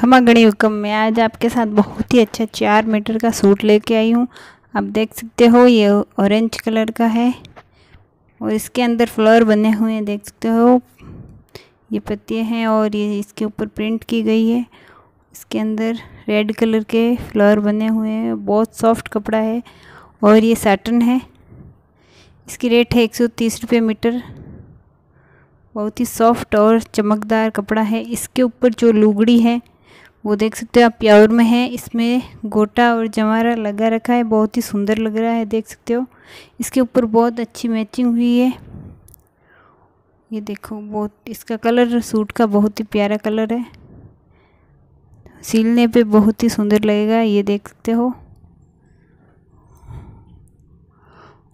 खमागणी हुक्म मैं आज आपके साथ बहुत ही अच्छा चार मीटर का सूट लेके आई हूँ आप देख सकते हो ये ऑरेंज कलर का है और इसके अंदर फ्लोर बने हुए हैं देख सकते हो ये पत्ते हैं और ये इसके ऊपर प्रिंट की गई है इसके अंदर रेड कलर के फ्लोर बने हुए हैं बहुत सॉफ्ट कपड़ा है और ये साटन है इसकी रेट है एक सौ तीस रुपये मीटर बहुत ही सॉफ्ट और चमकदार कपड़ा है इसके ऊपर जो लुगड़ी है वो देख सकते हो आप प्योर में है इसमें गोटा और जमारा लगा रखा है बहुत ही सुंदर लग रहा है देख सकते हो इसके ऊपर बहुत अच्छी मैचिंग हुई है ये देखो बहुत इसका कलर सूट का बहुत ही प्यारा कलर है सिलने पे बहुत ही सुंदर लगेगा ये देख सकते हो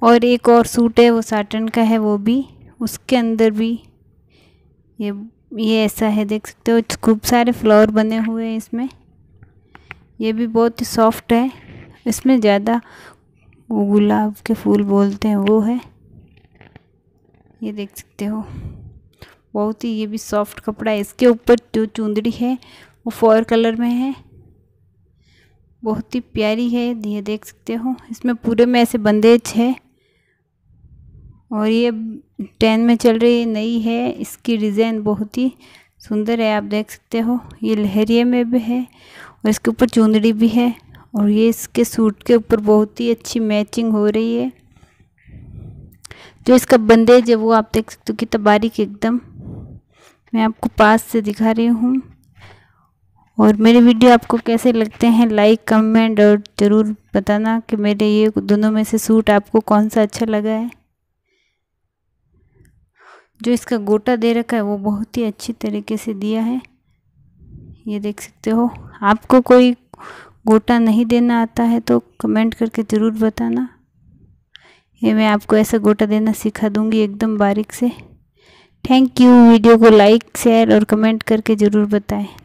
और एक और सूट है वो साटन का है वो भी उसके अंदर भी ये ये ऐसा है देख सकते हो खूब सारे फ्लावर बने हुए हैं इसमें ये भी बहुत ही सॉफ्ट है इसमें ज़्यादा गुलाब के फूल बोलते हैं वो है ये देख सकते हो बहुत ही ये भी सॉफ्ट कपड़ा है इसके ऊपर जो चुंदड़ी है वो फोर कलर में है बहुत ही प्यारी है ये देख सकते हो इसमें पूरे में ऐसे बंदेज है और ये टेन में चल रही नई है इसकी डिज़ाइन बहुत ही सुंदर है आप देख सकते हो ये लहरिए में भी है और इसके ऊपर चुंदड़ी भी है और ये इसके सूट के ऊपर बहुत ही अच्छी मैचिंग हो रही है जो इसका बंदेज है वो आप देख सकते हो कि तबारीक एकदम मैं आपको पास से दिखा रही हूँ और मेरे वीडियो आपको कैसे लगते हैं लाइक कमेंट और ज़रूर बताना कि मेरे ये दोनों में से सूट आपको कौन सा अच्छा लगा है जो इसका गोटा दे रखा है वो बहुत ही अच्छी तरीके से दिया है ये देख सकते हो आपको कोई गोटा नहीं देना आता है तो कमेंट करके ज़रूर बताना ये मैं आपको ऐसा गोटा देना सिखा दूँगी एकदम बारीक से थैंक यू वीडियो को लाइक शेयर और कमेंट करके ज़रूर बताएं